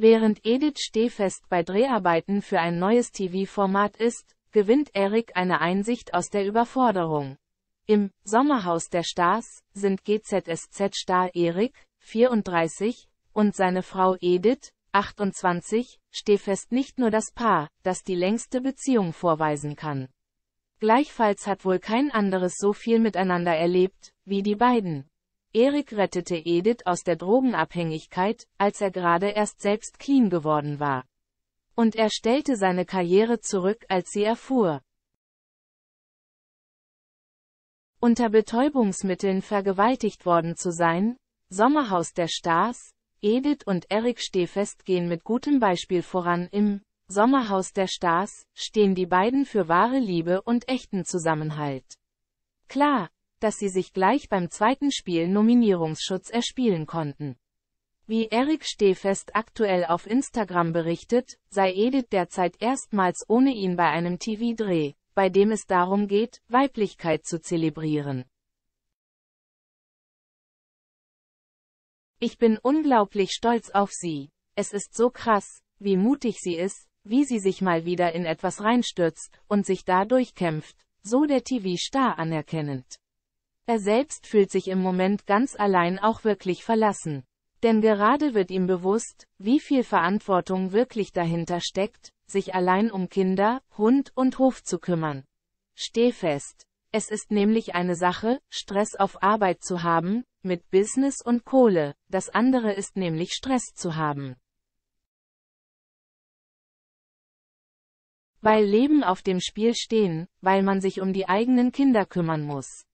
Während Edith Stehfest bei Dreharbeiten für ein neues TV-Format ist, gewinnt Eric eine Einsicht aus der Überforderung. Im Sommerhaus der Stars sind GZSZ-Star Erik, 34, und seine Frau Edith, 28, Stehfest nicht nur das Paar, das die längste Beziehung vorweisen kann. Gleichfalls hat wohl kein anderes so viel miteinander erlebt, wie die beiden. Erik rettete Edith aus der Drogenabhängigkeit, als er gerade erst selbst clean geworden war. Und er stellte seine Karriere zurück, als sie erfuhr. Unter Betäubungsmitteln vergewaltigt worden zu sein, Sommerhaus der Stars, Edith und Erik Stehfest gehen mit gutem Beispiel voran im Sommerhaus der Stars stehen die beiden für wahre Liebe und echten Zusammenhalt. Klar, dass sie sich gleich beim zweiten Spiel Nominierungsschutz erspielen konnten. Wie Eric Stehfest aktuell auf Instagram berichtet, sei Edith derzeit erstmals ohne ihn bei einem TV-Dreh, bei dem es darum geht, Weiblichkeit zu zelebrieren. Ich bin unglaublich stolz auf sie. Es ist so krass, wie mutig sie ist, wie sie sich mal wieder in etwas reinstürzt und sich dadurch kämpft, so der TV-Star anerkennend. Er selbst fühlt sich im Moment ganz allein auch wirklich verlassen. Denn gerade wird ihm bewusst, wie viel Verantwortung wirklich dahinter steckt, sich allein um Kinder, Hund und Hof zu kümmern. Steh fest. Es ist nämlich eine Sache, Stress auf Arbeit zu haben, mit Business und Kohle, das andere ist nämlich Stress zu haben. Weil Leben auf dem Spiel stehen, weil man sich um die eigenen Kinder kümmern muss.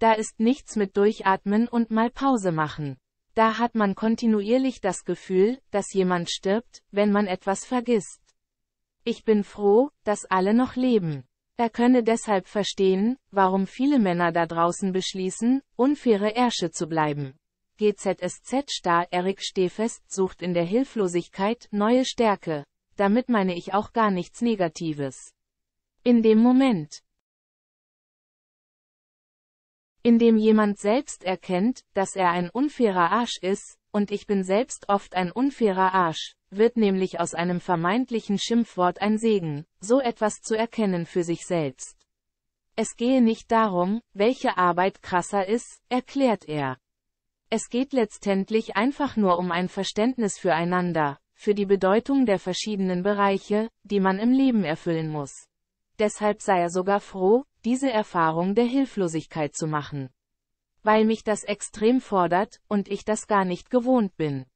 Da ist nichts mit Durchatmen und mal Pause machen. Da hat man kontinuierlich das Gefühl, dass jemand stirbt, wenn man etwas vergisst. Ich bin froh, dass alle noch leben. Er könne deshalb verstehen, warum viele Männer da draußen beschließen, unfaire Ärsche zu bleiben. GZSZ-Star Erik Stehfest sucht in der Hilflosigkeit neue Stärke. Damit meine ich auch gar nichts Negatives. In dem Moment, indem jemand selbst erkennt, dass er ein unfairer Arsch ist, und ich bin selbst oft ein unfairer Arsch, wird nämlich aus einem vermeintlichen Schimpfwort ein Segen, so etwas zu erkennen für sich selbst. Es gehe nicht darum, welche Arbeit krasser ist, erklärt er. Es geht letztendlich einfach nur um ein Verständnis füreinander, für die Bedeutung der verschiedenen Bereiche, die man im Leben erfüllen muss deshalb sei er sogar froh, diese Erfahrung der Hilflosigkeit zu machen. Weil mich das extrem fordert und ich das gar nicht gewohnt bin.